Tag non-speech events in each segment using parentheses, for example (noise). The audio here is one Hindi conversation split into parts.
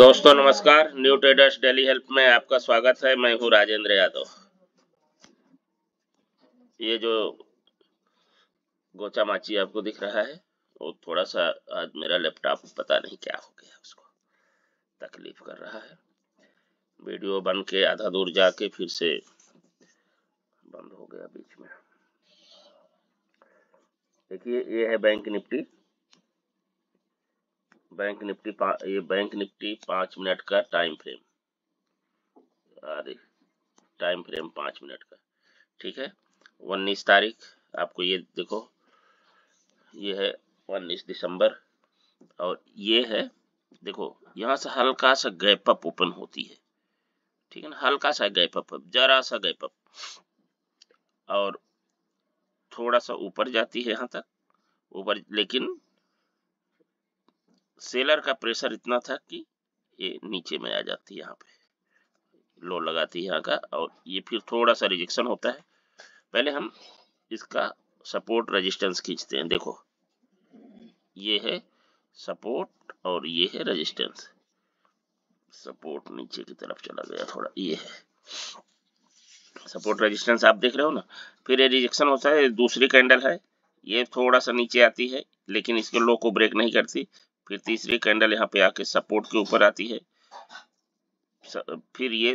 दोस्तों नमस्कार न्यू ट्रेडर्स डेली हेल्प में आपका स्वागत है मैं हूं राजेंद्र यादव ये जो गोचा माची आपको दिख रहा है वो थोड़ा सा आज मेरा लैपटॉप पता नहीं क्या हो गया उसको तकलीफ कर रहा है वीडियो बन के आधा दूर जाके फिर से बंद हो गया बीच में देखिए ये है बैंक निफ्टी बैंक निफ्टी ये बैंक निफ्टी पांच मिनट का टाइम फ्रेम अरे टाइम फ्रेम पांच मिनट का ठीक है उन्नीस तारीख आपको ये देखो ये है उन्नीस दिसंबर और ये है देखो यहाँ से हल्का सा गैप अप ओपन होती है ठीक है ना हल्का सा गैप अप जरा सा गैप अप और थोड़ा सा ऊपर जाती है यहाँ तक ऊपर लेकिन सेलर का प्रेशर इतना था कि ये नीचे में आ जाती है यहाँ पे लो लगाती है यहाँ का और ये फिर थोड़ा सा रिजेक्शन होता है पहले हम इसका सपोर्ट रेजिस्टेंस खींचते हैं देखो ये है सपोर्ट और ये है रेजिस्टेंस सपोर्ट नीचे की तरफ चला गया थोड़ा ये है सपोर्ट रेजिस्टेंस आप देख रहे हो ना फिर ये रिजेक्शन होता है दूसरी कैंडल है ये थोड़ा सा नीचे आती है लेकिन इसके लो को ब्रेक नहीं करती फिर तीसरी कैंडल यहाँ पे आके सपोर्ट के ऊपर आती है फिर ये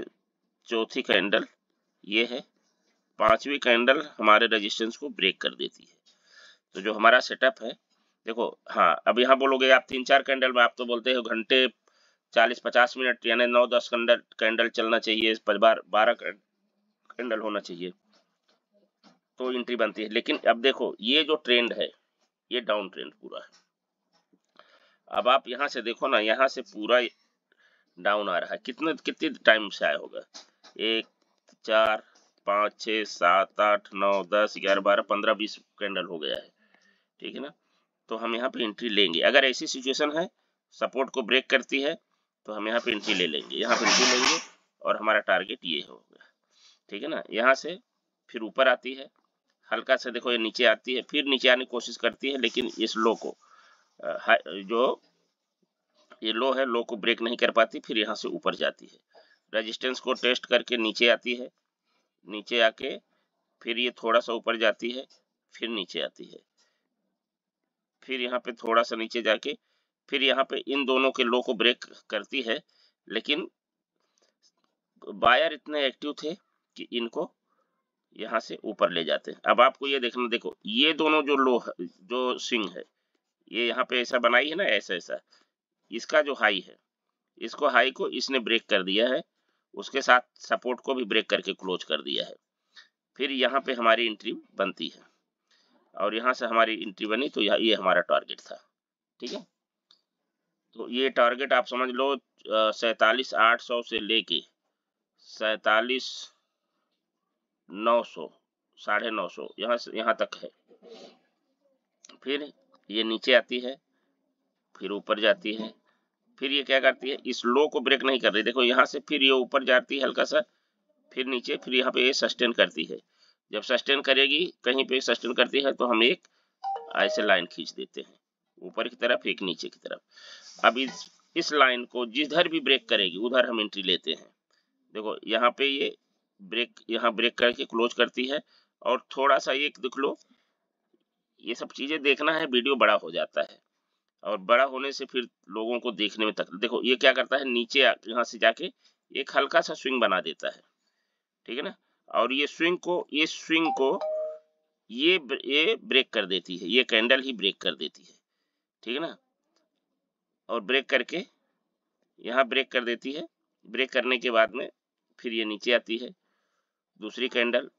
चौथी कैंडल ये है पांचवी कैंडल हमारे रेजिस्टेंस को ब्रेक कर देती है तो जो हमारा सेटअप है देखो हाँ अब यहाँ बोलोगे आप तीन चार कैंडल में आप तो बोलते हो घंटे चालीस पचास मिनट यानी नौ दस कैंडल कैंडल चलना चाहिए बार बारह कैंडल होना चाहिए तो एंट्री बनती है लेकिन अब देखो ये जो ट्रेंड है ये डाउन ट्रेंड पूरा है अब आप यहाँ से देखो ना यहाँ से पूरा डाउन आ रहा है कितने कितने टाइम से आया होगा एक चार पाँच छ सात आठ नौ दस ग्यारह बारह पंद्रह बीस कैंडल हो गया है ठीक है ना तो हम यहाँ पे एंट्री लेंगे अगर ऐसी सिचुएशन है सपोर्ट को ब्रेक करती है तो हम यहाँ पे एंट्री ले लेंगे यहाँ पे एंट्री लेंगे और हमारा टारगेट ये होगा ठीक है ना यहाँ से फिर ऊपर आती है हल्का सा देखो ये नीचे आती है फिर नीचे आने की कोशिश करती है लेकिन इस लो को जो ये लो है लो को ब्रेक नहीं कर पाती फिर यहाँ से ऊपर जाती है रेजिस्टेंस को टेस्ट करके नीचे आती है नीचे आके फिर ये थोड़ा सा ऊपर जाती है फिर नीचे आती है फिर यहाँ पे थोड़ा सा नीचे जाके फिर यहाँ पे इन दोनों के लो को ब्रेक करती है लेकिन बायर इतने एक्टिव थे कि इनको यहाँ से ऊपर ले जाते हैं अब आपको ये देखना देखो ये दोनों जो लो जो स्विंग है ये यहाँ पे ऐसा बनाई है ना ऐसा ऐसा इसका जो हाई है इसको हाई को इसने ब्रेक कर दिया है उसके साथ सपोर्ट को भी ब्रेक करके क्लोज कर दिया है फिर यहाँ पे हमारी एंट्री बनती है और यहाँ से हमारी एंट्री बनी तो यह ये हमारा टारगेट था ठीक है तो ये टारगेट आप समझ लो सैतालीस आठ सौ से लेके सैतालीस नौ सौ साढ़े नौ सौ यहाँ से यहाँ तक है फिर ये नीचे आती है फिर ऊपर जाती है फिर ये क्या करती है इस लो को ब्रेक नहीं कर रही देखो यहाँ से फिर ये ऊपर जाती है हल्का सा फिर नीचे फिर यहाँ पे ये सस्टेन करती है जब सस्टेन करेगी कहीं पे सस्टेन करती है तो हम एक ऐसे लाइन खींच देते हैं ऊपर की तरफ एक नीचे की तरफ अब इस इस लाइन को जिधर भी ब्रेक करेगी उधर हम एंट्री लेते हैं देखो यहाँ पे ये ब्रेक यहाँ ब्रेक करके क्लोज करती है और थोड़ा सा ये दिख लो ये सब चीज़ें देखना है वीडियो बड़ा हो जाता है और बड़ा होने से फिर लोगों को देखने में तकलीफ देखो ये क्या करता है नीचे यहाँ से जाके एक हल्का सा स्विंग बना देता है ठीक है ना और ये स्विंग को ये स्विंग को ये ये ब्रेक कर देती है ये कैंडल ही ब्रेक कर देती है ठीक है ना और ब्रेक करके यहाँ ब्रेक कर देती है ब्रेक करने के बाद में फिर ये नीचे आती है दूसरी कैंडल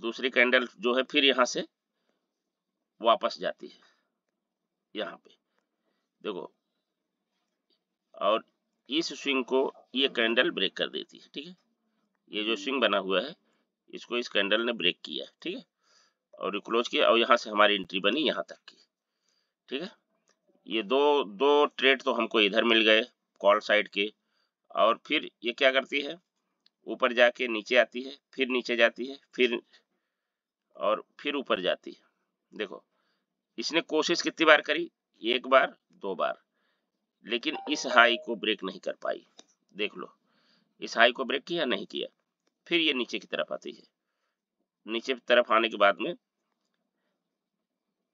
दूसरी कैंडल जो है फिर यहाँ से वापस जाती है यहाँ पे देखो और इस स्विंग को ये कैंडल ब्रेक कर देती है ठीक है ये जो स्विंग बना हुआ है इसको इस कैंडल ने ब्रेक किया है ठीक है और ये क्लोज किया और यहाँ से हमारी एंट्री बनी यहाँ तक की ठीक है ये दो दो ट्रेड तो हमको इधर मिल गए कॉल साइड के और फिर ये क्या करती है ऊपर जाके नीचे आती है फिर नीचे जाती है फिर और फिर ऊपर जाती है देखो इसने कोशिश कितनी बार करी एक बार दो बार लेकिन इस हाई को ब्रेक नहीं कर पाई देख लो इस हाई को ब्रेक किया नहीं किया फिर ये नीचे की तरफ आती है नीचे की तरफ आने के बाद में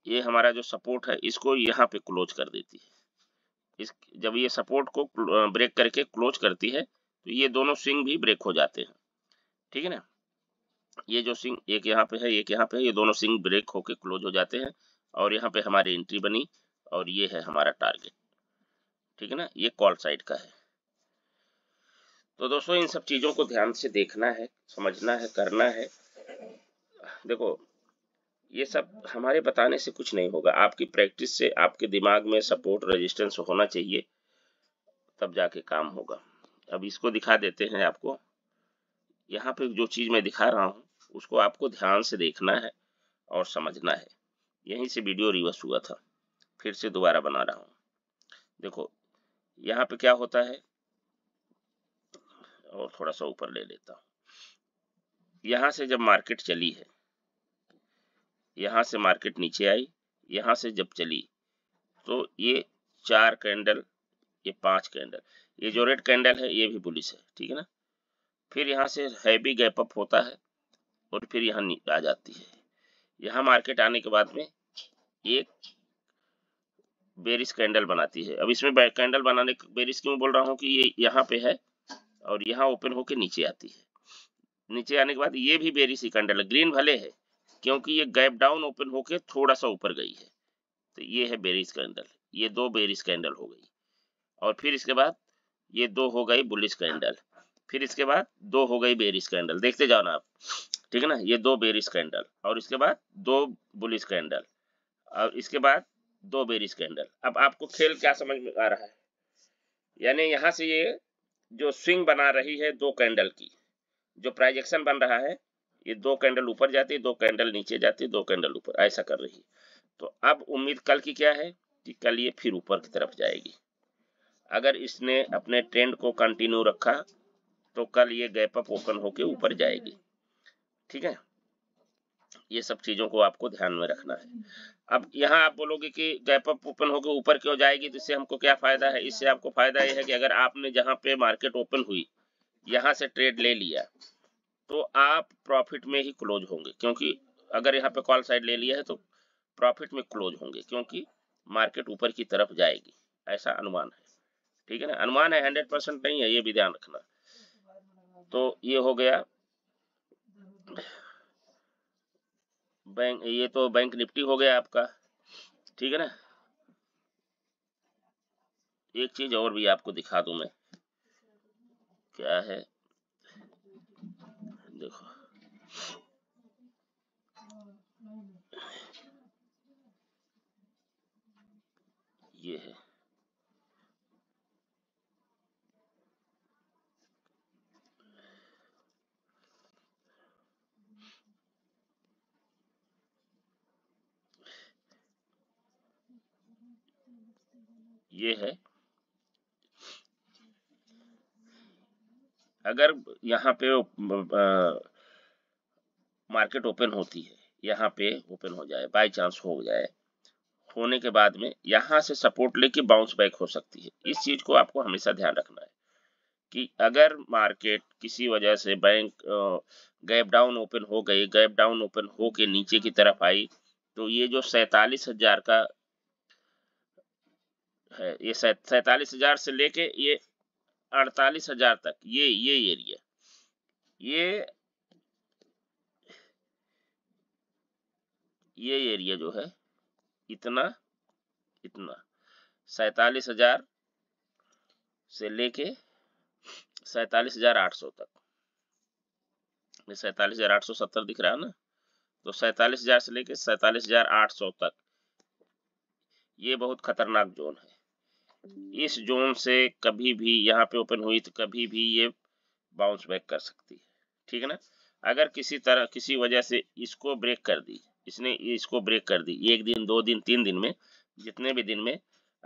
ये हमारा जो सपोर्ट है इसको यहाँ पे क्लोज कर देती है इस जब ये सपोर्ट को ब्रेक करके क्लोज करती है तो ये दोनों स्विंग भी ब्रेक हो जाते हैं ठीक है ना ये जो सिंग एक यहाँ पे है एक यहाँ पे है ये दोनों सिंग ब्रेक होके क्लोज हो जाते हैं और यहाँ पे हमारी एंट्री बनी और ये है हमारा टारगेट ठीक है ना ये कॉल साइड का है तो दोस्तों इन सब चीज़ों को ध्यान से देखना है समझना है करना है देखो ये सब हमारे बताने से कुछ नहीं होगा आपकी प्रैक्टिस से आपके दिमाग में सपोर्ट रेजिस्टेंस होना चाहिए तब जाके काम होगा अब इसको दिखा देते हैं आपको यहाँ पे जो चीज़ मैं दिखा रहा हूँ उसको आपको ध्यान से देखना है और समझना है यहीं से वीडियो रिवर्स हुआ था फिर से दोबारा बना रहा हूँ देखो यहाँ पे क्या होता है और थोड़ा सा ऊपर ले लेता हूँ यहाँ से जब मार्केट चली है यहाँ से मार्केट नीचे आई यहाँ से जब चली तो ये चार कैंडल ये पांच कैंडल ये जो रेड कैंडल है ये भी बुलिस है ठीक है ना फिर यहाँ से हैवी गैप अप होता है और फिर यहाँ आ जाती है यहाँ मार्केट आने के बाद में एक बेरिस कैंडल बनाती है अब इसमें कैंडल बनाने बेरिस क्यों बोल रहा हूँ कि ये यहाँ पे है और यहाँ ओपन होके नीचे आती है नीचे आने के बाद ये भी बेरिस ही कैंडल है ग्रीन भले है क्योंकि ये गैप डाउन ओपन होके थोड़ा सा ऊपर गई है तो ये है बेरिस कैंडल ये दो बेरिस कैंडल हो गई और फिर इसके बाद ये दो हो गई बुलिस कैंडल फिर इसके बाद दो हो गई बेरिस कैंडल देखते जाओ ना आप ठीक है ना ये दो बेरिस कैंडल और इसके बाद दो बुलिस कैंडल और इसके बाद दो बेरिस कैंडल अब आपको खेल क्या समझ में आ रहा है यानी यहाँ से ये जो स्विंग बना रही है दो कैंडल की जो प्राइजेक्शन बन रहा है ये दो कैंडल ऊपर जाती है दो कैंडल नीचे जाती है दो कैंडल ऊपर ऐसा कर रही है तो अब उम्मीद कल की क्या है कि कल ये फिर ऊपर की तरफ जाएगी अगर इसने अपने ट्रेंड को कंटिन्यू रखा तो कल ये गैप अप ओपन होके ऊपर जाएगी ठीक है ये सब चीजों को आपको ध्यान में रखना है अब यहाँ आप बोलोगे कि गैप अप ओपन होकर ऊपर क्यों जाएगी तो इससे हमको क्या फायदा है इससे आपको फायदा यह है कि अगर आपने जहाँ पे मार्केट ओपन हुई यहाँ से ट्रेड ले लिया तो आप प्रॉफिट में ही क्लोज होंगे क्योंकि अगर यहाँ पे कॉल साइड ले लिया है तो प्रॉफिट में क्लोज होंगे क्योंकि मार्केट ऊपर की तरफ जाएगी ऐसा अनुमान है ठीक है ना अनुमान है हंड्रेड परसेंट नहीं है ये भी ध्यान रखना तो ये हो गया बैंक ये तो बैंक निफ्टी हो गया आपका ठीक है ना एक चीज और भी आपको दिखा दू मैं क्या है देखो ये है ये है अगर यहाँ पे मार्केट ओपन होती है यहाँ पे ओपन हो जाए बाय चांस हो जाए होने के बाद में यहाँ से सपोर्ट लेके बाउंस बैक हो सकती है इस चीज़ को आपको हमेशा ध्यान रखना है कि अगर मार्केट किसी वजह से बैंक गैप डाउन ओपन हो गई गैप डाउन ओपन हो के नीचे की तरफ आई तो ये जो सैतालीस हजार का है ये सैतालीस हजार से लेके ये अड़तालीस हजार तक ये ये एरिया ये ये एरिया जो है इतना इतना सैतालीस हजार से लेके सैतालीस हजार आठ सौ तक ये सैतालीस हजार आठ सौ सत्तर दिख रहा है ना तो सैतालीस हजार से लेके सैतालीस हजार आठ सौ तक ये बहुत खतरनाक जोन है इस जोन से कभी भी यहाँ पे ओपन हुई तो कभी भी ये बाउंस बैक कर सकती है ठीक है ना अगर किसी तरह किसी वजह से इसको ब्रेक कर दी इसने इसको ब्रेक कर दी एक दिन दो दिन तीन दिन में जितने भी दिन में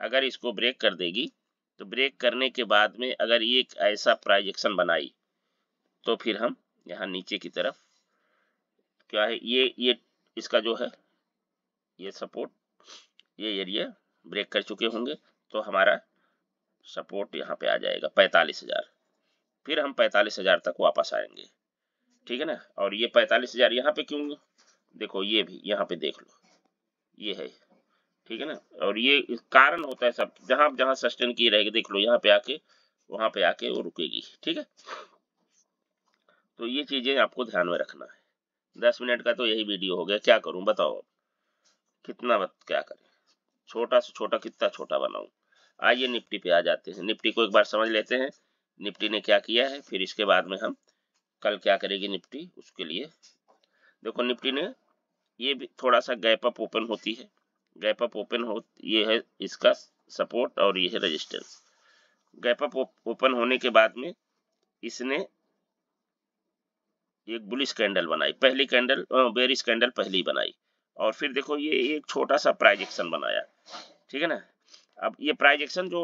अगर इसको ब्रेक कर देगी तो ब्रेक करने के बाद में अगर ये एक ऐसा प्राइजेक्शन बनाई तो फिर हम यहाँ नीचे की तरफ क्या है ये ये इसका जो है ये सपोर्ट ये एरिया ब्रेक कर चुके होंगे तो हमारा सपोर्ट यहाँ पे आ जाएगा पैंतालीस हजार फिर हम पैंतालीस हजार तक वापस आएंगे ठीक है ना और ये पैंतालीस हजार यहाँ पे क्यों देखो ये भी यहाँ पे देख लो ये है ठीक है ना और ये कारण होता है सब जहां जहां सस्टेन की रहेगी देख लो यहाँ पे आके वहां पे आके वो रुकेगी ठीक है तो ये चीजें आपको ध्यान में रखना है दस मिनट का तो यही वीडियो हो गया क्या करूं बताओ कितना बत, क्या करें छोटा से छोटा कितना छोटा बनाऊं आइए निफ्टी पे आ जाते हैं निफ्टी को एक बार समझ लेते हैं निफ्टी ने क्या किया है फिर इसके बाद में हम कल क्या करेगी निफ्टी उसके लिए देखो निफ्टी ने ये भी थोड़ा सा गैप अप ओपन होती है गैप अप ओपन हो ये है इसका सपोर्ट और ये है रेजिस्टेंस गैप अप ओपन होने के बाद में इसने एक बुलिस कैंडल बनाई पहली कैंडल बेरिस कैंडल पहली बनाई और फिर देखो ये एक छोटा सा प्राइजेक्शन बनाया ठीक है ना अब ये प्राइजेक्शन जो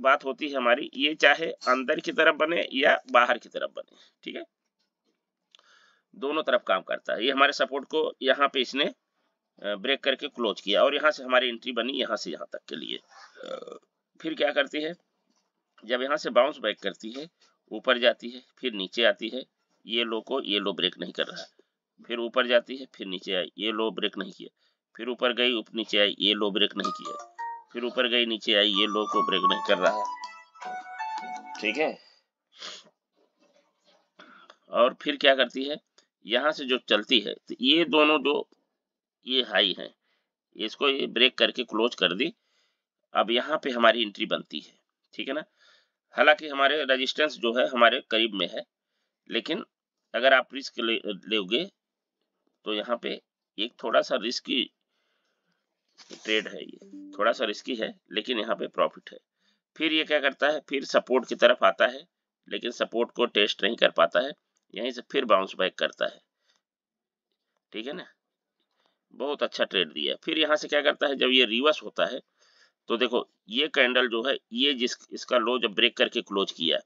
बात होती है हमारी ये चाहे अंदर की तरफ बने या बाहर की तरफ बने ठीक है दोनों तरफ काम करता है ये हमारे सपोर्ट को यहाँ पे इसने ब्रेक करके क्लोज किया और यहाँ से हमारी एंट्री बनी यहाँ से यहाँ तक के लिए फिर क्या करती है जब यहाँ से बाउंस बैक करती है ऊपर जाती है फिर नीचे आती है ये लो को ये लो ब्रेक नहीं कर रहा फिर ऊपर जाती है फिर नीचे आई ये लो ब्रेक नहीं किया फिर ऊपर गई ऊपर नीचे आई ये लो ब्रेक नहीं किया फिर ऊपर गई नीचे आई ये लो को ब्रेक नहीं कर रहा है ठीक है और फिर क्या करती है यहाँ से जो चलती है तो ये दोनों जो ये हाई है इसको ये ब्रेक करके क्लोज कर दी अब यहाँ पे हमारी एंट्री बनती है ठीक है ना हालांकि हमारे रेजिस्टेंस जो है हमारे करीब में है लेकिन अगर आप रिस्क ले, तो यहाँ पे एक थोड़ा सा रिस्क ट्रेड तो है ये थोड़ा सा रिस्की है लेकिन यहाँ पे प्रॉफिट है फिर ये क्या करता है फिर सपोर्ट की तरफ आता है लेकिन सपोर्ट को टेस्ट नहीं कर पाता है यहीं से फिर बाउंस बैक करता है ठीक है ना बहुत अच्छा ट्रेड दिया फिर यहाँ से क्या करता है जब ये रिवर्स होता है तो देखो ये कैंडल जो है ये जिस इसका लो जब ब्रेक करके क्लोज किया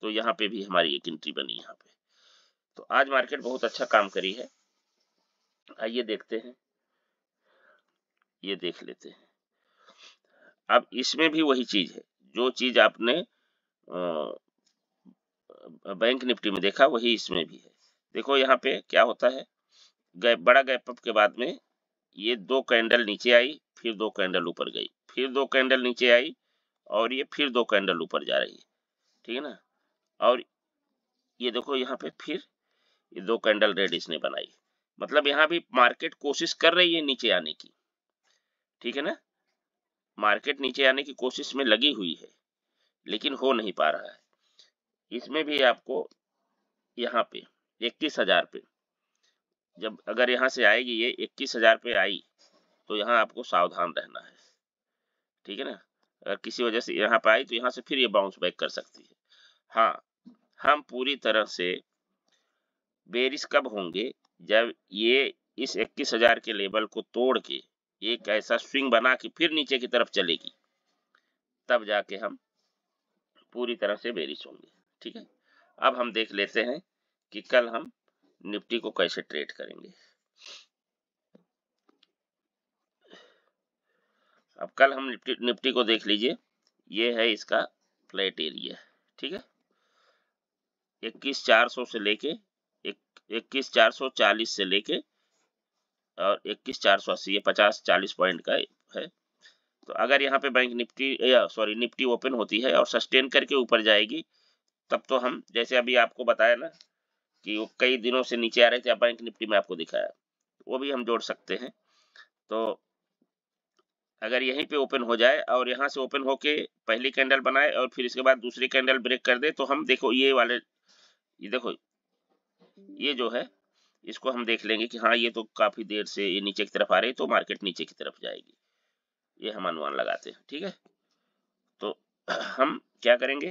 तो यहाँ पे भी हमारी एक एंट्री बनी यहाँ पे तो आज मार्केट बहुत अच्छा काम करी है आइए देखते हैं ये देख लेते हैं अब इसमें भी वही चीज है जो चीज आपने बैंक निफ्टी में देखा वही इसमें भी है देखो यहाँ पे क्या होता है गैप बड़ा गैप अप के बाद में ये दो कैंडल नीचे आई फिर दो कैंडल ऊपर गई फिर दो कैंडल नीचे आई और ये फिर दो कैंडल ऊपर जा रही है ठीक है ना और ये देखो यहाँ पे फिर ये दो कैंडल रेड इसने बनाई मतलब यहाँ भी मार्केट कोशिश कर रही है नीचे आने की ठीक है ना मार्केट नीचे आने की कोशिश में लगी हुई है लेकिन हो नहीं पा रहा है इसमें भी आपको यहाँ पे इक्कीस हजार पे जब अगर यहाँ से आएगी ये इक्कीस हजार पे आई तो यहाँ आपको सावधान रहना है ठीक है ना अगर किसी वजह से यहाँ पे आई तो यहाँ से फिर ये बाउंस बैक कर सकती है हाँ हम पूरी तरह से बेरिस कब होंगे जब ये इस इक्कीस हजार के लेवल को तोड़ के एक ऐसा स्विंग बना के फिर नीचे की तरफ चलेगी तब जाके हम पूरी तरह से बेरिश होंगे ठीक है अब हम देख लेते हैं कि कल हम निफ्टी को कैसे ट्रेड करेंगे अब कल हम निफ्टी निफ्टी को देख लीजिए ये है इसका फ्लैट एरिया ठीक है इक्कीस चार सौ से लेके इक्कीस चार सौ चालीस से लेके और इक्कीस चार सौ अस्सी ये पचास चालीस पॉइंट का है तो अगर यहाँ पे bank Nifty sorry Nifty open होती है और सस्टेन करके ऊपर जाएगी तब तो हम जैसे अभी आपको बताया ना कि वो कई दिनों से नीचे आ रहे थे बैंक निफ्टी में आपको दिखाया वो भी हम जोड़ सकते हैं तो अगर यहीं पे ओपन हो जाए और यहाँ से ओपन होके पहली कैंडल बनाए और फिर इसके बाद दूसरी कैंडल ब्रेक कर दे तो हम देखो ये वाले ये देखो ये जो है इसको हम देख लेंगे कि हाँ ये तो काफ़ी देर से ये नीचे की तरफ आ रही है तो मार्केट नीचे की तरफ जाएगी ये हम अनुमान लगाते हैं ठीक है तो (clears throat) हम क्या करेंगे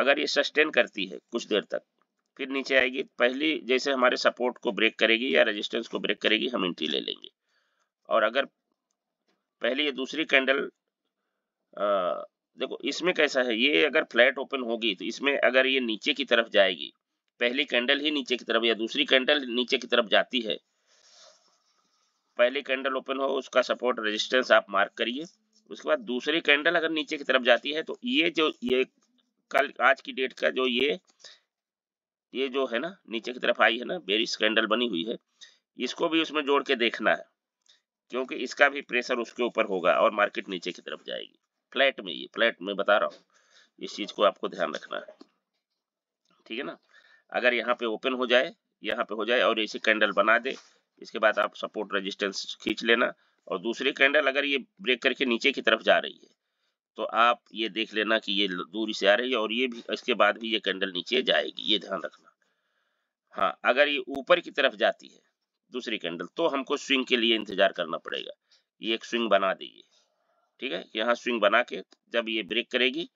अगर ये सस्टेन करती है कुछ देर तक फिर नीचे आएगी पहली जैसे हमारे सपोर्ट को ब्रेक करेगी या रेजिस्टेंस को ब्रेक करेगी हम एंट्री ले लेंगे और अगर पहली ये दूसरी कैंडल देखो इसमें कैसा है ये अगर फ्लैट ओपन होगी तो इसमें अगर ये नीचे की तरफ जाएगी पहली कैंडल ही नीचे की तरफ या दूसरी कैंडल नीचे की तरफ जाती है पहली कैंडल ओपन हो उसका सपोर्ट रेजिस्टेंस आप मार्क करिए उसके बाद दूसरी कैंडल अगर नीचे की तरफ जाती है तो ये जो ये कल आज की डेट का जो ये ये जो है ना नीचे की तरफ आई है ना बेरिस कैंडल बनी हुई है इसको भी उसमें जोड़ के देखना है क्योंकि इसका भी प्रेशर उसके ऊपर होगा और मार्केट नीचे की तरफ जाएगी फ्लैट में ये फ्लैट में बता रहा हूँ इस चीज को आपको ध्यान रखना है ठीक है ना अगर यहाँ पे ओपन हो जाए यहाँ पे हो जाए और ऐसे कैंडल बना दे इसके बाद आप सपोर्ट रेजिस्टेंस खींच लेना और दूसरी कैंडल अगर ये ब्रेक करके नीचे की तरफ जा रही है तो आप ये देख लेना कि ये दूरी से आ रही है और ये भी इसके बाद भी ये कैंडल नीचे जाएगी ये ध्यान रखना हाँ अगर ये ऊपर की तरफ जाती है दूसरी कैंडल तो हमको स्विंग के लिए इंतजार करना पड़ेगा ये एक स्विंग बना दीजिए ठीक है यहाँ स्विंग बना के जब ये ब्रेक करेगी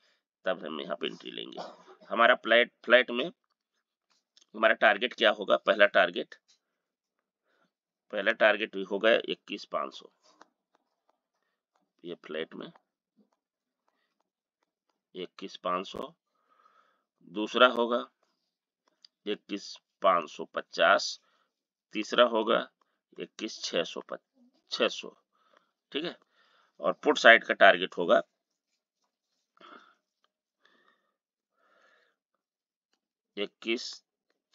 तब हम यहाँ पे एंट्री लेंगे हमारा फ्लैट फ्लैट में हमारा टारगेट क्या होगा पहला टारगेट पहला टारगेट भी होगा इक्कीस पांच सौ ये फ्लैट में इक्कीस पांच सौ दूसरा होगा इक्कीस पांच सौ पचास तीसरा होगा इक्कीस छह सौ छह सौ ठीक है और पुट साइड का टारगेट होगा इक्कीस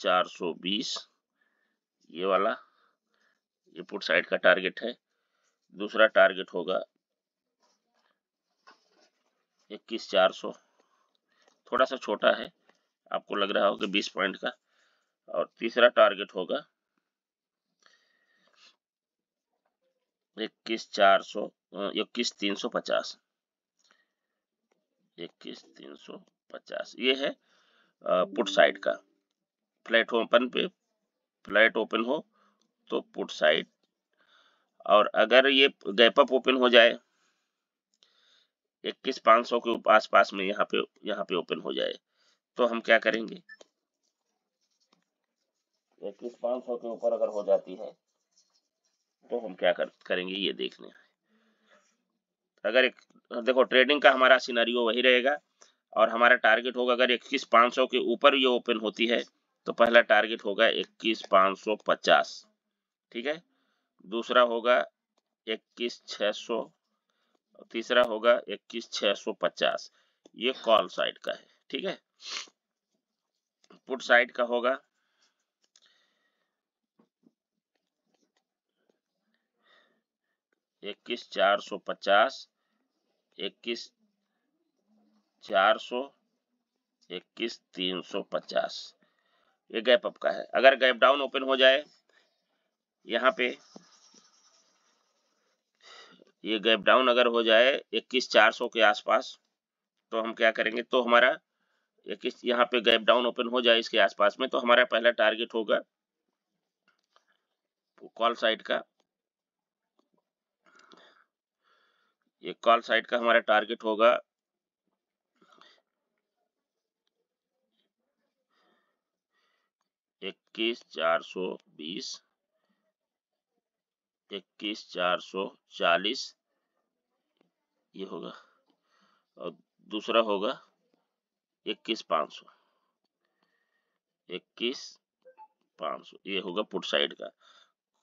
420 ये वाला ये पुट साइड का टारगेट है दूसरा टारगेट होगा इक्कीस चार सौ थोड़ा सा छोटा है आपको लग रहा होगा बीस पॉइंट का और तीसरा टारगेट होगा इक्कीस चार सौ इक्कीस तीन सौ पचास इक्कीस तीन सौ पचास ये है पुट साइड का फ्लैट ओपन पे फ्लैट ओपन हो तो पुट साइड और अगर ये गैप अप ओपन हो जाए इक्कीस पांच सौ के आस पास में यहाँ पे यहाँ पे ओपन हो जाए तो हम क्या करेंगे इक्कीस पांच सौ के ऊपर अगर हो जाती है तो हम क्या कर, करेंगे ये देखने अगर एक देखो ट्रेडिंग का हमारा सिनेरियो वही रहेगा और हमारा टारगेट होगा अगर इक्कीस पांच सौ के ऊपर ये ओपन होती है तो पहला टारगेट होगा इक्कीस पांच सौ पचास ठीक है दूसरा होगा इक्कीस छः सौ तीसरा होगा इक्कीस छह सौ पचास ये कॉल साइड का है ठीक है पुट साइड का होगा इक्कीस चार सौ पचास इक्कीस चार सौ इक्कीस तीन सौ पचास ये गैप अप का है अगर गैप डाउन ओपन हो जाए यहाँ पे ये गैप डाउन अगर हो जाए इक्कीस चार सौ के आसपास तो हम क्या करेंगे तो हमारा इक्कीस यहाँ पे गैप डाउन ओपन हो जाए इसके आसपास में तो हमारा पहला टारगेट होगा कॉल साइड का ये कॉल साइड का हमारा टारगेट होगा इक्कीस चार सौ बीस इक्कीस चार सौ चालीस ये होगा और दूसरा होगा इक्कीस पाँच सौ इक्कीस पाँच सौ ये होगा पुट साइड का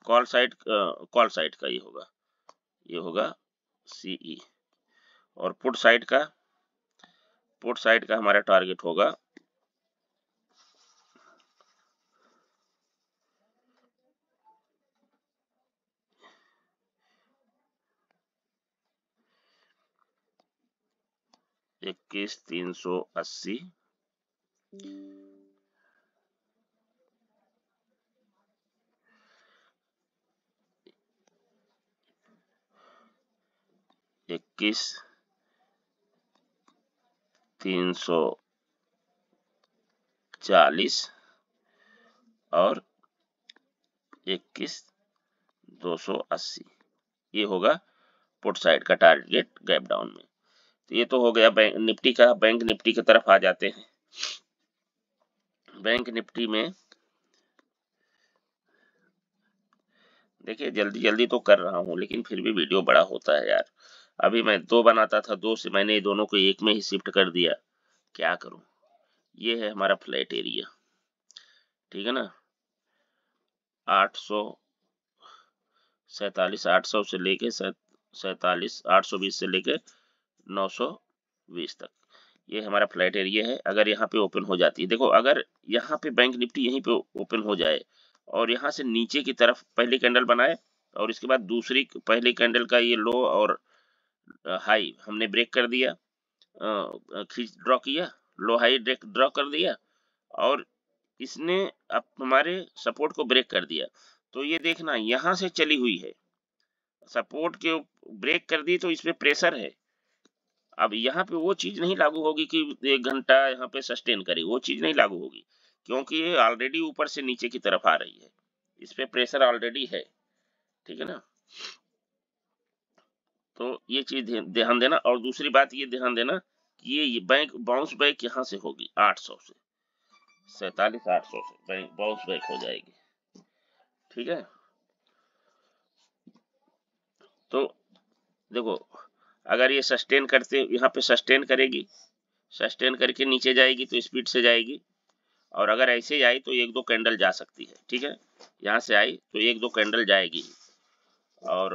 कॉल साइड कॉल साइड का ये होगा ये होगा सीई e। और पुट साइड का पुट साइड का हमारा टारगेट होगा इक्कीस तीन सौ अस्सी इक्कीस तीन सौ चालीस और इक्कीस दो सौ अस्सी ये होगा पुट साइड का टारगेट गैप डाउन में तो ये तो हो गया बैंक निफ्टी का बैंक निफ्टी की तरफ आ जाते हैं बैंक निफ्टी में देखिए जल्दी जल्दी तो कर रहा हूँ लेकिन फिर भी वीडियो बड़ा होता है यार अभी मैं दो बनाता था दो से मैंने दोनों को एक में ही शिफ्ट कर दिया क्या करूं ये है हमारा फ्लैट एरिया ठीक है ना आठ सौ सैतालीस आठ सौ से लेके सैतालीस आठ सौ बीस से लेके 920 तक ये हमारा फ्लैट एरिया है अगर यहाँ पे ओपन हो जाती है देखो अगर यहाँ पे बैंक निफ्टी यहीं पे ओपन हो जाए और यहाँ से नीचे की तरफ पहली कैंडल बनाए और इसके बाद दूसरी पहली कैंडल का ये लो और हाई हमने ब्रेक कर दिया खींच ड्रॉ किया लो हाई ब्रेक ड्रॉ कर दिया और इसने अब हमारे सपोर्ट को ब्रेक कर दिया तो ये देखना यहाँ से चली हुई है सपोर्ट के ब्रेक कर दी तो इसमें प्रेशर है अब यहाँ पे वो चीज़ नहीं लागू होगी कि एक घंटा यहाँ पे सस्टेन करे वो चीज़ नहीं लागू होगी क्योंकि ये ऑलरेडी ऊपर से नीचे की तरफ आ रही है इस पे प्रेशर ऑलरेडी है ठीक है ना तो ये चीज़ ध्यान देना और दूसरी बात ये ध्यान देना कि ये बैंक बाउंस बैक यहाँ से होगी 800 से सैतालीस आठ सौ से बैंक बाउंस बैक हो जाएगी ठीक है तो देखो अगर ये सस्टेन करते यहाँ पे सस्टेन करेगी सस्टेन करके नीचे जाएगी तो स्पीड से जाएगी और अगर ऐसे ही आई तो एक दो कैंडल जा सकती है ठीक है यहाँ से आई तो एक दो कैंडल जाएगी और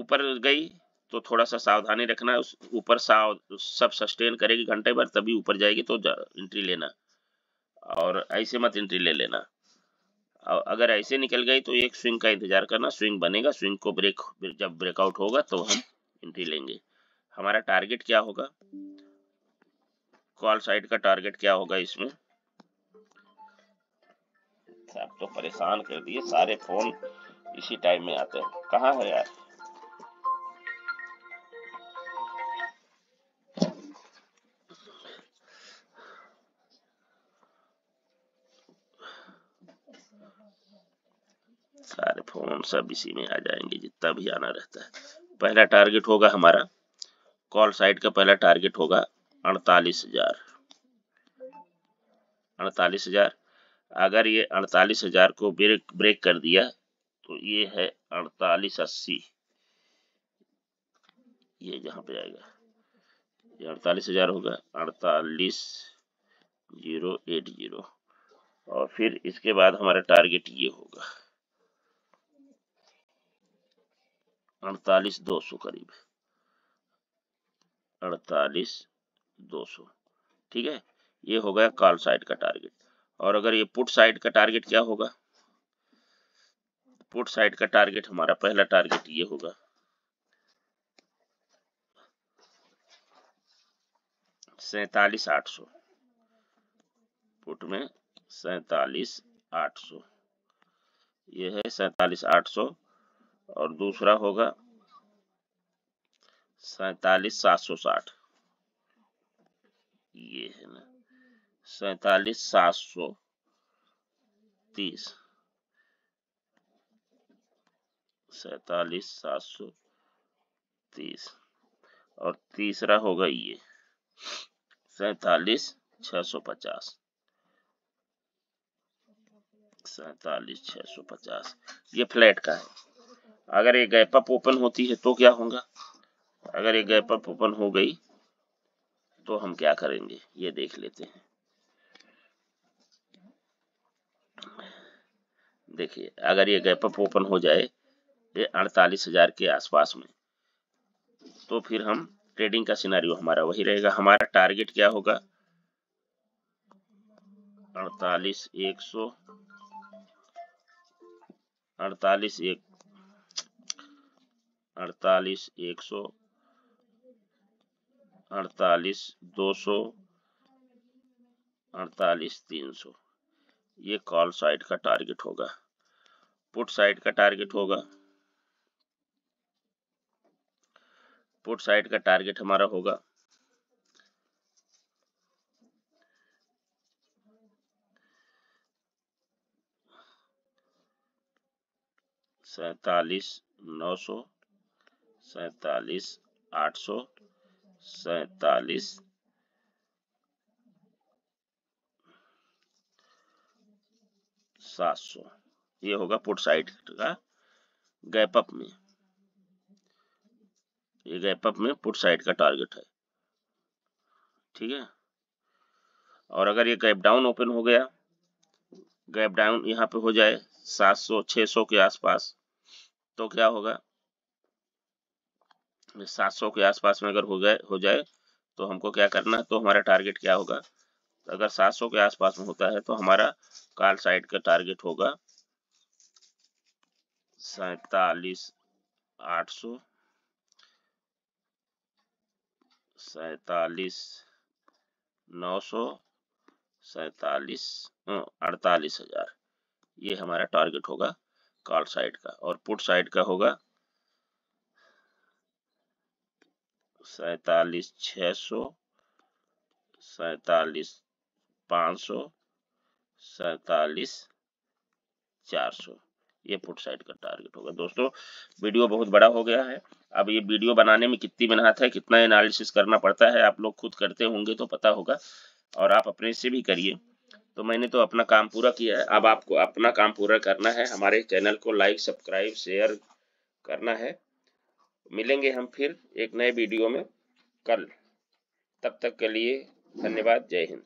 ऊपर गई तो थोड़ा सा सावधानी रखना उस ऊपर साव सब सस्टेन करेगी घंटे भर तभी ऊपर जाएगी तो जा, एंट्री लेना और ऐसे मत एंट्री ले लेना और अगर ऐसे निकल गई तो एक स्विंग का इंतजार करना स्विंग बनेगा स्विंग को ब्रेक जब ब्रेकआउट होगा तो हम एंट्री लेंगे हमारा टारगेट क्या होगा कॉल साइड का टारगेट क्या होगा इसमें आप तो परेशान कर दिए सारे फोन इसी टाइम में आते हैं कहा है यार सारे फोन सब इसी में आ जाएंगे जितना भी आना रहता है पहला टारगेट होगा हमारा कॉल साइड का पहला टारगेट होगा अड़तालीस हजार अड़तालीस हजार अगर ये अड़तालीस हजार को ब्रेक ब्रेक कर दिया तो ये है अड़तालीस अस्सी ये जहां पे जाएगा ये अड़तालीस हजार होगा अड़तालीस जीरो एट जीरो और फिर इसके बाद हमारा टारगेट ये होगा अड़तालीस दो सौ करीब अड़तालीस दो सौ ठीक है ये हो गया कॉल साइड का टारगेट और अगर ये पुट साइड का टारगेट क्या होगा पुट साइड का टारगेट हमारा पहला टारगेट ये होगा सैतालीस आठ सौ पुट में सैतालीस आठ सौ यह है सैतालीस आठ सौ और दूसरा होगा सैतालीस सात सौ साठ ये है ना सैतालीस सात सौ तीस सैतालीस सात सौ तीस और तीसरा होगा ये सैतालीस छह सौ पचास सैतालीस छ सौ पचास ये फ्लैट का है अगर ये गैप अप ओपन होती है तो क्या होगा अगर ये गैप अप ओपन हो गई तो हम क्या करेंगे ये देख लेते हैं देखिए अगर ये गैप अप ओपन हो जाए ये अड़तालीस हजार के आसपास में तो फिर हम ट्रेडिंग का सिनारियो हमारा वही रहेगा हमारा टारगेट क्या होगा अड़तालीस एक सौ अड़तालीस एक अड़तालीस एक सौ अड़तालीस दो सौ अड़तालीस तीन सौ ये कॉल साइड का टारगेट होगा पुट साइड का टारगेट होगा पुट साइड का टारगेट हमारा होगा सैतालीस नौ सौ सैतालीस आठ सौ सैतालीस सात सौ ये होगा पुट साइड का गैप अप में ये गैप अप में पुट साइड का टारगेट है ठीक है और अगर ये गैप डाउन ओपन हो गया गैप डाउन यहाँ पे हो जाए 700 600 के आसपास तो क्या होगा सात सौ के आसपास में अगर हो गए हो जाए तो हमको क्या करना है तो हमारा टारगेट क्या होगा तो अगर सात सौ के आसपास में होता है तो हमारा काल साइड का टारगेट होगा सैतालीस आठ सौ सैतालीस नौ सौ सैतालीस हाँ, अड़तालीस हजार ये हमारा टारगेट होगा कॉल साइड का और पुट साइड का होगा सैतालीस छः सौ सैतालीस पाँच सौ सैतालीस चार सौ ये फुट साइड का टारगेट होगा दोस्तों वीडियो बहुत बड़ा हो गया है अब ये वीडियो बनाने में कितनी मेहनत है कितना एनालिसिस करना पड़ता है आप लोग खुद करते होंगे तो पता होगा और आप अपने से भी करिए तो मैंने तो अपना काम पूरा किया है अब आपको अपना काम पूरा करना है हमारे चैनल को लाइक सब्सक्राइब शेयर करना है मिलेंगे हम फिर एक नए वीडियो में कल तब तक के लिए धन्यवाद जय हिंद